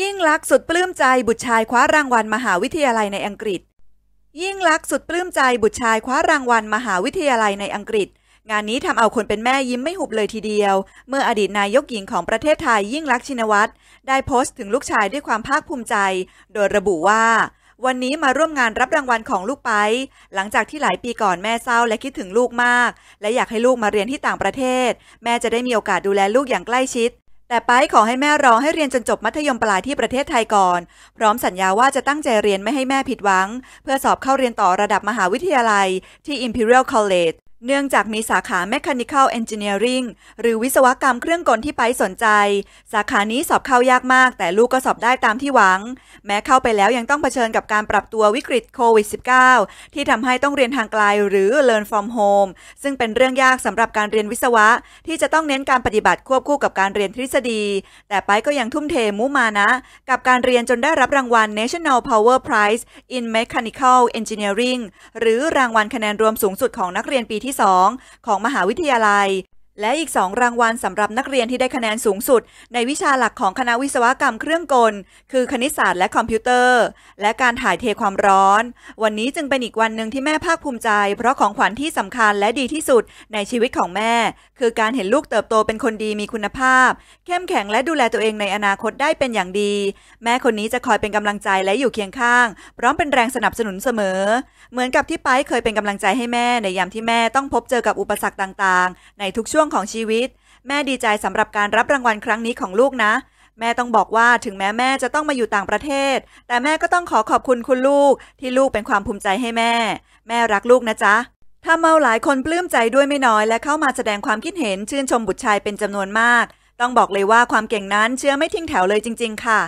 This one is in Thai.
ยิ่งลักษณ์สุดปลื้มใจบุตรชายคว้ารางวัลมหาวิทยาลัยในอังกฤษ ยิ่งลักษณ์สุดปลื้มใจบุตรชายคว้ารางวัลมหาวิทยาลัยในอังกฤษ งานนี้ทำเอาคนเป็นแม่ยิ้มไม่หุบเลยทีเดียว เมื่ออดีตนายกหญิงของประเทศไทย ยิ่งลักษณ์ชินวัตรได้โพสต์ถึงลูกชายด้วยความภาคภูมิใจ โดยระบุว่า วันนี้มาร่วมงานรับรางวัลของลูกไป หลังจากที่หลายปีก่อนแม่เศร้าและคิดถึงลูกมาก และอยากให้ลูกมาเรียนที่ต่างประเทศ แม่จะได้มีโอกาสดูแลลูกอย่างใกล้ชิดแต่ป้ายขอให้แม่รอให้เรียนจนจบมัธยมปลายที่ประเทศไทยก่อน พร้อมสัญญาว่าจะตั้งใจเรียนไม่ให้แม่ผิดหวัง เพื่อสอบเข้าเรียนต่อระดับมหาวิทยาลัยที่ Imperial College เนื่องจากมีสาขา Mechanical Engineering หรือวิศวกรรมเครื่องกลที่ไปสนใจ สาขานี้สอบเข้ายากมาก แต่ลูกก็สอบได้ตามที่หวัง แม้เข้าไปแล้วยังต้องเผชิญกับการปรับตัววิกฤตโควิด -19 ที่ทำให้ต้องเรียนทางไกลหรือ Learn from home ซึ่งเป็นเรื่องยากสำหรับการเรียนวิศวะ ที่จะต้องเน้นการปฏิบัติควบคู่กับการเรียนทฤษฎี แต่ไปก็ยังทุ่มเทมุมานะ กับการเรียนจนได้รับรางวัล National Power Prize in Mechanical Engineering หรือรางวัลคะแนนรวมสูงสุดของนักเรียนปีที่ที่2ของมหาวิทยาลัยและอีก 2 รางวัลสำหรับนักเรียนที่ได้คะแนนสูงสุด ในวิชาหลักของคณะวิศวกรรมเครื่องกล คือคณิตศาสตร์และคอมพิวเตอร์ และการถ่ายเทความร้อน วันนี้จึงเป็นอีกวันหนึ่งที่แม่ภาคภูมิใจ เพราะของขวัญที่สำคัญและดีที่สุดในชีวิตของแม่ คือการเห็นลูกเติบโตเป็นคนดีมีคุณภาพ เข้มแข็งและดูแลตัวเองในอนาคตได้เป็นอย่างดี แม่คนนี้จะคอยเป็นกำลังใจและอยู่เคียงข้างพร้อมเป็นแรงสนับสนุนเสมอ เหมือนกับที่ไปเคยเป็นกำลังใจให้แม่ในยามที่แม่ต้องพบเจอกับอุปสรรคต่างๆ ในทุกช่วงของชีวิต แม่ดีใจสำหรับการรับรางวัลครั้งนี้ของลูกนะ แม่ต้องบอกว่าถึงแม้ แม่จะต้องมาอยู่ต่างประเทศ แต่แม่ก็ต้องขอขอบคุณคุณลูกที่ลูกเป็นความภูมิใจให้แม่ แม่รักลูกนะจ๊ะทาเมาหลายคนปลื้มใจด้วยไม่น้อยและเข้ามาแสดงความคิดเห็นชื่นชมบุตรชายเป็นจำนวนมาก ต้องบอกเลยว่าความเก่งนั้นเชื่อไม่ทิ้งแถวเลยจริง ๆ ค่ะ